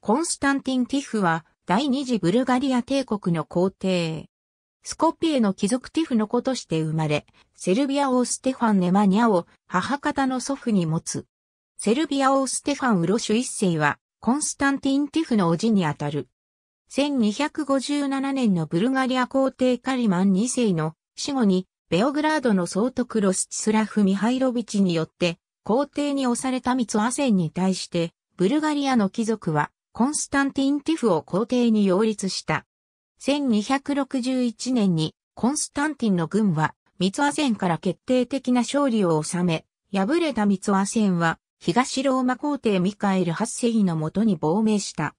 コンスタンティン・ティフは第二次ブルガリア帝国の皇帝。スコピエの貴族ティフの子として生まれ、セルビア王ステファン・ネマニャを母方の祖父に持つ。セルビア王ステファン・ウロシュ一世は、コンスタンティン・ティフの叔父にあたる。1257年のブルガリア皇帝カリマン2世の死後に、ベオグラードの総督ロスチスラフ・ミハイロビチによって、皇帝に押されたミツアセンに対して、ブルガリアの貴族はコンスタンティン・ティフを皇帝に擁立した。1261年にコンスタンティンの軍は三ツア戦から決定的な勝利を収め、敗れた三ツア戦は東ローマ皇帝ミカエル8世のもとに亡命した。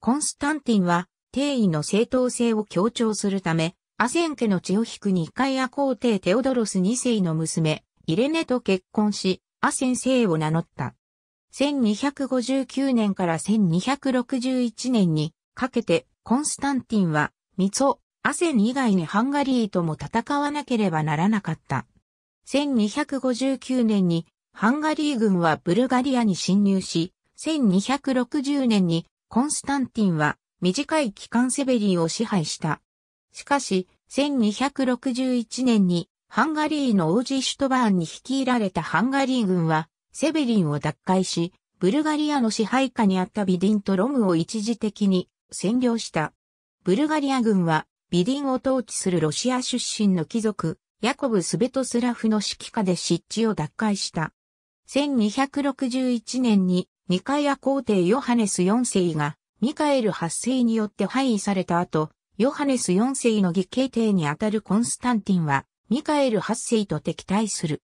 コンスタンティンは帝位の正当性を強調するため、アセン家の血を引くニカイア皇帝テオドロス2世の娘、イレネと結婚し、アセン世を名乗った。1259年から1261年にかけてコンスタンティンはミツォ、アセン以外にハンガリーとも戦わなければならなかった。1259年にハンガリー軍はブルガリアに侵入し、1260年にコンスタンティンは短い期間セベリーを支配した。しかし、1261年にハンガリーの王子シュトバーンに率いられたハンガリー軍はセベリンを奪回し、ブルガリアの支配下にあったビディンとロムを一時的に占領した。ブルガリア軍は、ビディンを統治するロシア出身の貴族、ヤコブ・スベトスラフの指揮下で湿地を奪回した。1261年にニカイア皇帝ヨハネス4世がミカエル8世によって廃位された後、ヨハネス4世の義兄帝にあたるコンスタンティンはミカエル8世と敵対する。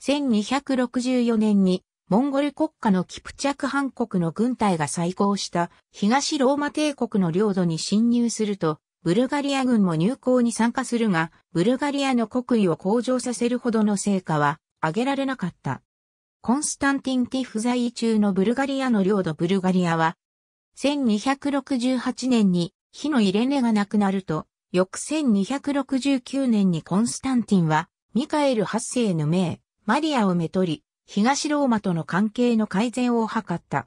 1264年にモンゴル国家のキプチャクハン国の軍隊が再興した東ローマ帝国の領土に侵入すると、ブルガリア軍も入港に参加するが、ブルガリアの国威を向上させるほどの成果は上げられなかった。コンスタンティン・ティ不在中のブルガリアの領土ブルガリアは、1268年に火の入れ根がなくなると、翌1269年にコンスタンティンはミカエル8世の命、マリアをめとり、東ローマとの関係の改善を図った。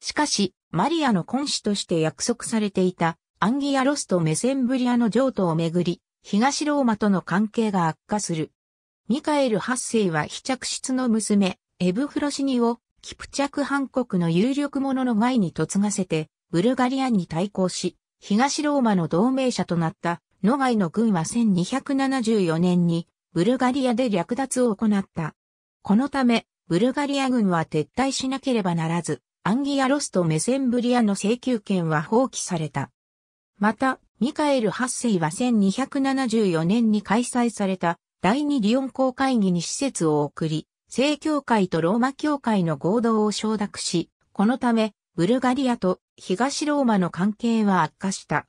しかし、マリアの根子として約束されていたアンギアロスとメセンブリアの譲渡をめぐり、東ローマとの関係が悪化する。ミカエル8世は被着室の娘、エブフロシニをキプチャクン国の有力者の外に嫁がせて、ブルガリアンに対抗し、東ローマの同盟者となった、野外の軍は1274年にブルガリアで略奪を行った。このため、ブルガリア軍は撤退しなければならず、アンギアロスとメセンブリアの請求権は放棄された。また、ミカエル8世は1274年に開催された第二リオン公会議に施設を送り、正教会とローマ教会の合同を承諾し、このため、ブルガリアと東ローマの関係は悪化した。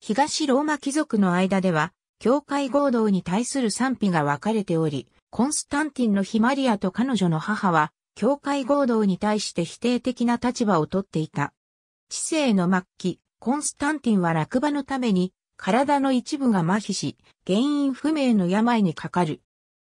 東ローマ貴族の間では、教会合同に対する賛否が分かれており、コンスタンティンのヒマリアと彼女の母は、教会合同に対して否定的な立場をとっていた。知性の末期、コンスタンティンは落馬のために、体の一部が麻痺し、原因不明の病にかかる。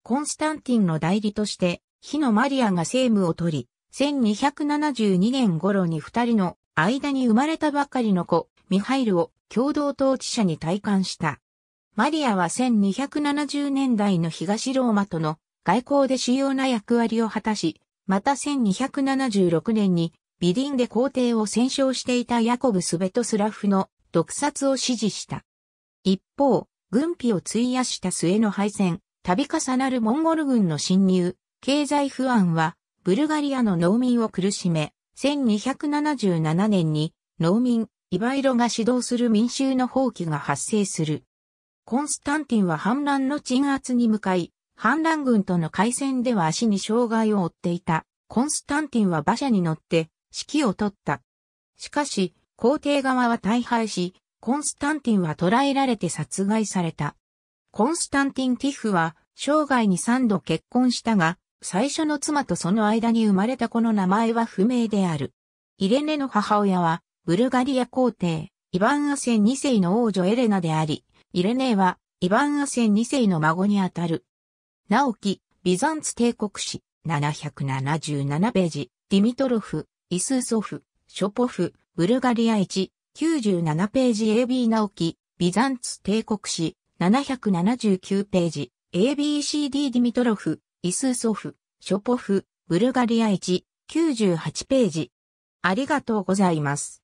コンスタンティンの代理として、火のマリアが政務を取り、1272年頃に二人の間に生まれたばかりの子、ミハイルを共同統治者に退官した。マリアは1270年代の東ローマとの外交で主要な役割を果たし、また1276年にビディンで皇帝を戦勝していたヤコブ・スベトスラフの毒殺を支持した。一方、軍費を費やした末の敗戦、度重なるモンゴル軍の侵入、経済不安は、ブルガリアの農民を苦しめ、1277年に農民、イバイロが指導する民衆の放棄が発生する。コンスタンティンは反乱の鎮圧に向かい、反乱軍との海戦では足に障害を負っていた。コンスタンティンは馬車に乗って指揮を取った。しかし、皇帝側は大敗し、コンスタンティンは捕らえられて殺害された。コンスタンティン・ティフは生涯に3度結婚したが、最初の妻とその間に生まれた子の名前は不明である。イレネの母親は、ブルガリア皇帝、イヴァン・アセン2世の王女エレナであり、イレネーは、イヴァン・アセン2世の孫にあたる。ナオキ、ビザンツ帝国史、777ページ、ディミトロフ、イスーソフ、ショポフ、ブルガリア1、97ページ AB ナオキ、ビザンツ帝国史、779ページ、ABCD ディミトロフ、イスーソフ、ショポフ、ブルガリア1、98ページ。ありがとうございます。